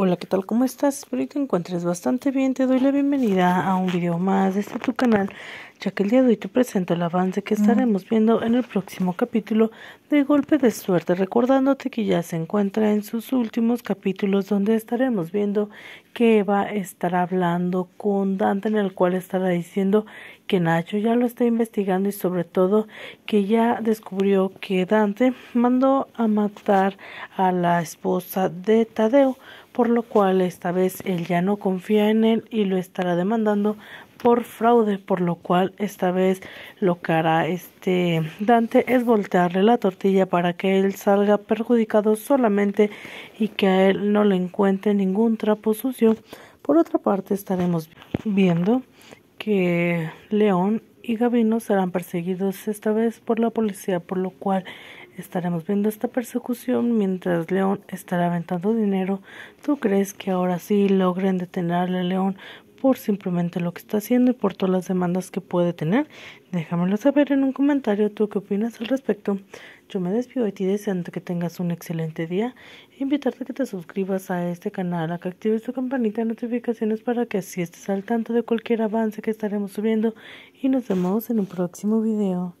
Hola, ¿qué tal? ¿Cómo estás? Espero que te encuentres bastante bien. Te doy la bienvenida a un video más de este tu canal, ya que el día de hoy te presento el avance que mm. estaremos viendo en el próximo capítulo de Golpe de Suerte, recordándote que ya se encuentra en sus últimos capítulos donde estaremos viendo que Eva estará hablando con Dante, en el cual estará diciendo que Nacho ya lo está investigando y sobre todo que ya descubrió que Dante mandó a matar a la esposa de Tadeo, por lo cual esta vez él ya no confía en él y lo estará demandando por fraude, por lo cual esta vez lo que hará este Dante es voltearle la tortilla para que él salga perjudicado solamente y que a él no le encuentre ningún trapo sucio. Por otra parte, estaremos viendo León y Gabino serán perseguidos esta vez por la policía, por lo cual estaremos viendo esta persecución mientras León estará aventando dinero. ¿Tú crees que ahora sí logren detenerle a León por simplemente lo que está haciendo y por todas las demandas que puede tener. Déjamelo saber en un comentario tú qué opinas al respecto. Yo me despido de ti deseando que tengas un excelente día e invitarte a que te suscribas a este canal, a que actives tu campanita de notificaciones para que así estés al tanto de cualquier avance que estaremos subiendo y nos vemos en un próximo video.